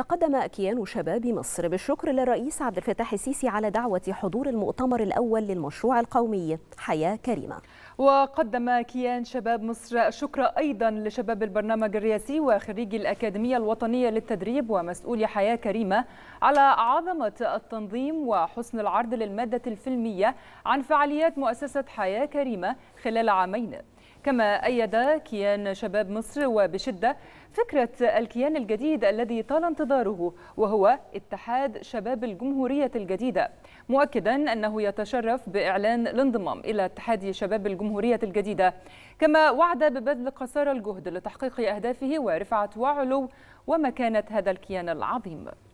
تقدم كيان شباب مصر بالشكر للرئيس عبد الفتاح السيسي على دعوة حضور المؤتمر الأول للمشروع القومي حياة كريمة وقدم كيان شباب مصر الشكر أيضا لشباب البرنامج الرئاسي وخريجي الأكاديمية الوطنية للتدريب ومسؤولي حياة كريمة على عظمة التنظيم وحسن العرض للمادة الفيلمية عن فعاليات مؤسسة حياة كريمة خلال عامين كما أيد كيان شباب مصر وبشدة فكرة الكيان الجديد الذي طال انتظاره وهو اتحاد شباب الجمهورية الجديدة مؤكدا أنه يتشرف بإعلان الانضمام إلى اتحاد شباب الجمهورية الجديدة كما وعد ببذل قصارى الجهد لتحقيق أهدافه ورفعة وعلو ومكانة هذا الكيان العظيم